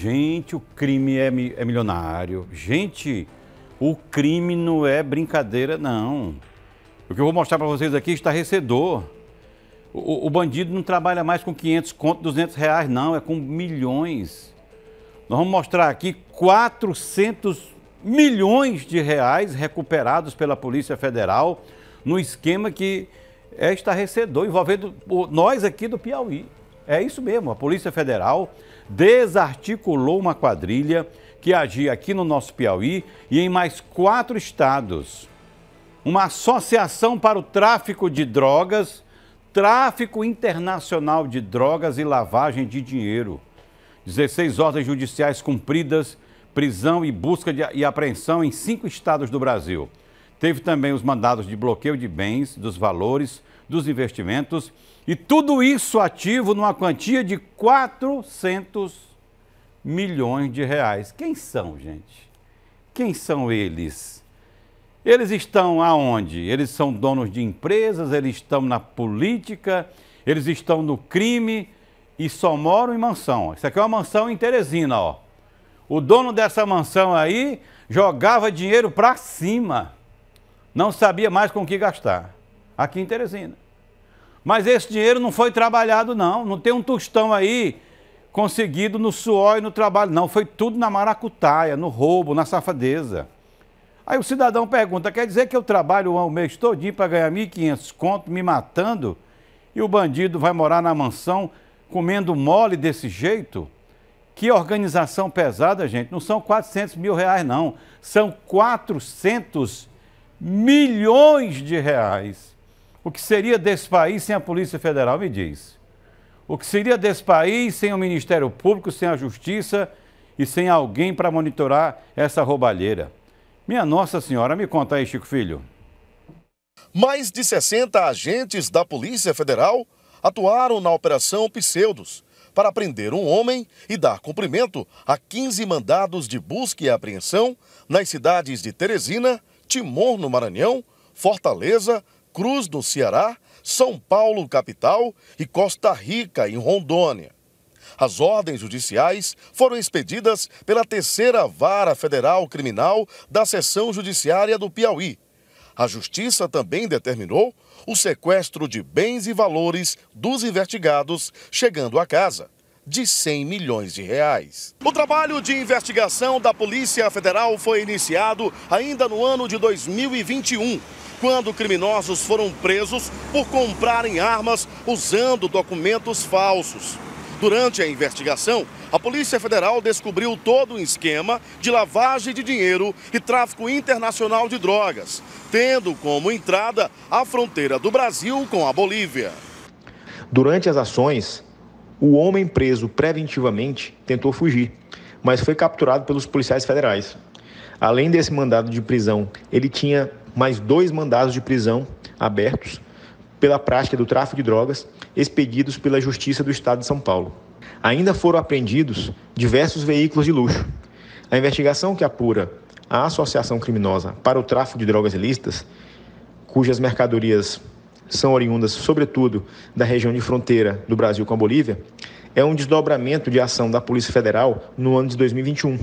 Gente, o crime é, é milionário. Gente, o crime não é brincadeira, não. O que eu vou mostrar para vocês aqui é estarrecedor. O, o, bandido não trabalha mais com 500 conto, 200 reais, não. É com milhões. Nós vamos mostrar aqui 400 milhões de reais recuperados pela Polícia Federal no esquema que é estarrecedor, envolvendo nós aqui do Piauí. É isso mesmo, a Polícia Federal desarticulou uma quadrilha que agia aqui no nosso Piauí e em mais quatro estados. Uma associação para o tráfico de drogas, tráfico internacional de drogas e lavagem de dinheiro. 16 ordens judiciais cumpridas, prisão e busca de, e apreensão em cinco estados do Brasil. Teve também os mandados de bloqueio de bens, dos valores, dos investimentos e tudo isso ativo numa quantia de 400 milhões de reais. Quem são, gente? Quem são eles? Eles estão aonde? Eles são donos de empresas, eles estão na política, eles estão no crime e só moram em mansão. Isso aqui é uma mansão em Teresina, ó. O dono dessa mansão aí jogava dinheiro para cima. Não sabia mais com o que gastar. Aqui em Teresina. Mas esse dinheiro não foi trabalhado, não. Não tem um tostão aí conseguido no suor e no trabalho, não. Foi tudo na maracutaia, no roubo, na safadeza. Aí o cidadão pergunta: quer dizer que eu trabalho o mês todinho para ganhar 1.500 conto me matando e o bandido vai morar na mansão comendo mole desse jeito? Que organização pesada, gente. Não são 400 mil reais, não. São 400 milhões de reais. O que seria desse país sem a Polícia Federal, me diz? O que seria desse país sem o Ministério Público, sem a Justiça e sem alguém para monitorar essa roubalheira? Minha Nossa Senhora, me conta aí, Chico Filho. Mais de 60 agentes da Polícia Federal atuaram na Operação Pseudos para prender um homem e dar cumprimento a 15 mandados de busca e apreensão nas cidades de Teresina, Timon, no Maranhão, Fortaleza, Cruz, no Ceará, São Paulo, capital, e Costa Rica, em Rondônia. As ordens judiciais foram expedidas pela Terceira Vara Federal Criminal da Seção Judiciária do Piauí. A Justiça também determinou o sequestro de bens e valores dos investigados chegando à casa de 100 milhões de reais. O trabalho de investigação da Polícia Federal foi iniciado ainda no ano de 2021, quando criminosos foram presos por comprarem armas usando documentos falsos. Durante a investigação, a Polícia Federal descobriu todo um esquema de lavagem de dinheiro e tráfico internacional de drogas, tendo como entrada a fronteira do Brasil com a Bolívia. Durante as ações, o homem preso preventivamente tentou fugir, mas foi capturado pelos policiais federais. Além desse mandado de prisão, ele tinha mais dois mandados de prisão abertos pela prática do tráfico de drogas expedidos pela Justiça do Estado de São Paulo. Ainda foram apreendidos diversos veículos de luxo. A investigação que apura a associação criminosa para o tráfico de drogas ilícitas, cujas mercadorias são oriundas, sobretudo, da região de fronteira do Brasil com a Bolívia, é um desdobramento de ação da Polícia Federal no ano de 2021,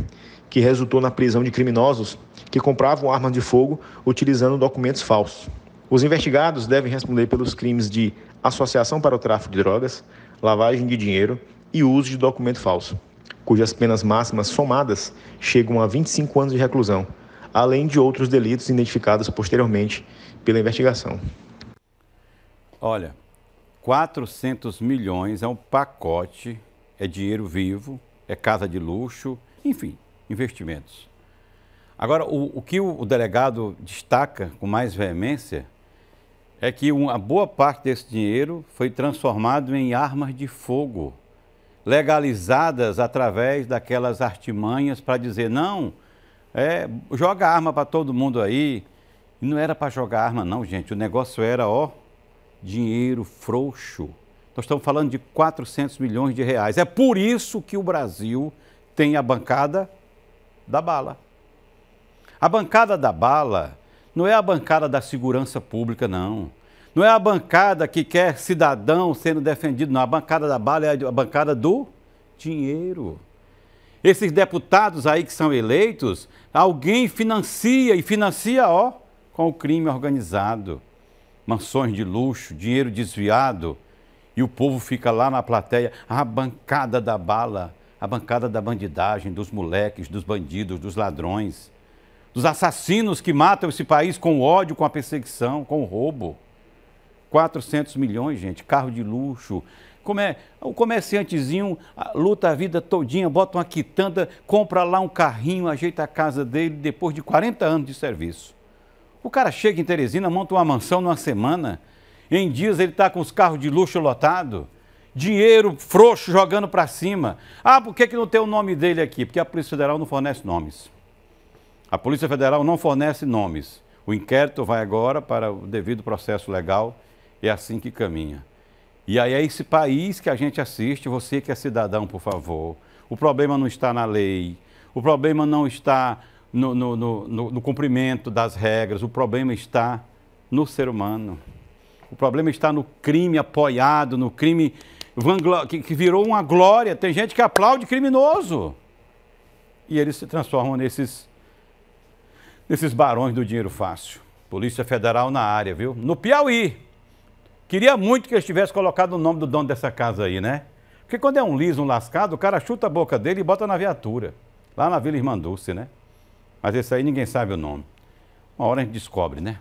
que resultou na prisão de criminosos que compravam armas de fogo utilizando documentos falsos. Os investigados devem responder pelos crimes de associação para o tráfico de drogas, lavagem de dinheiro e uso de documento falso, cujas penas máximas somadas chegam a 25 anos de reclusão, além de outros delitos identificados posteriormente pela investigação. Olha, 400 milhões é um pacote, é dinheiro vivo, é casa de luxo, enfim, investimentos. Agora, o, o que o, o, delegado destaca com mais veemência é que uma boa parte desse dinheiro foi transformado em armas de fogo, legalizadas através daquelas artimanhas para dizer: não, é, joga arma para todo mundo aí. E não era para jogar arma, não, gente. O negócio era, ó, dinheiro frouxo. Nós estamos falando de 400 milhões de reais. É por isso que o Brasil tem a bancada da bala. A bancada da bala não é a bancada da segurança pública, não. Não é a bancada que quer cidadão sendo defendido, não. A bancada da bala é a bancada do dinheiro. Esses deputados aí que são eleitos, alguém financia e financia, ó, com o crime organizado mansões de luxo, dinheiro desviado, e o povo fica lá na plateia, a bancada da bala, a bancada da bandidagem, dos moleques, dos bandidos, dos ladrões, dos assassinos que matam esse país com ódio, com a perseguição, com o roubo. 400 milhões, gente, carro de luxo. Como é? O comerciantezinho luta a vida todinha, bota uma quitanda, compra lá um carrinho, ajeita a casa dele depois de 40 anos de serviço. O cara chega em Teresina, monta uma mansão numa semana. Em dias ele está com os carros de luxo lotado, dinheiro frouxo jogando para cima. Ah, por que, que não tem o nome dele aqui? Porque a Polícia Federal não fornece nomes. A Polícia Federal não fornece nomes. O inquérito vai agora para o devido processo legal. É assim que caminha. E aí é esse país que a gente assiste. Você que é cidadão, por favor. O problema não está na lei. O problema não está no, no, no, no, cumprimento das regras, o problema está no ser humano. O problema está no crime apoiado, no crime que, que virou uma glória. Tem gente que aplaude criminoso. E eles se transformam nesses, nesses barões do dinheiro fácil. Polícia Federal na área, viu? No Piauí. Queria muito que eles tivessem colocado o nome do dono dessa casa aí, né? Porque quando é um liso, um lascado, o cara chuta a boca dele e bota na viatura. Lá na Vila Irmandulce, né? Mas esse aí ninguém sabe o nome. Uma hora a gente descobre, né?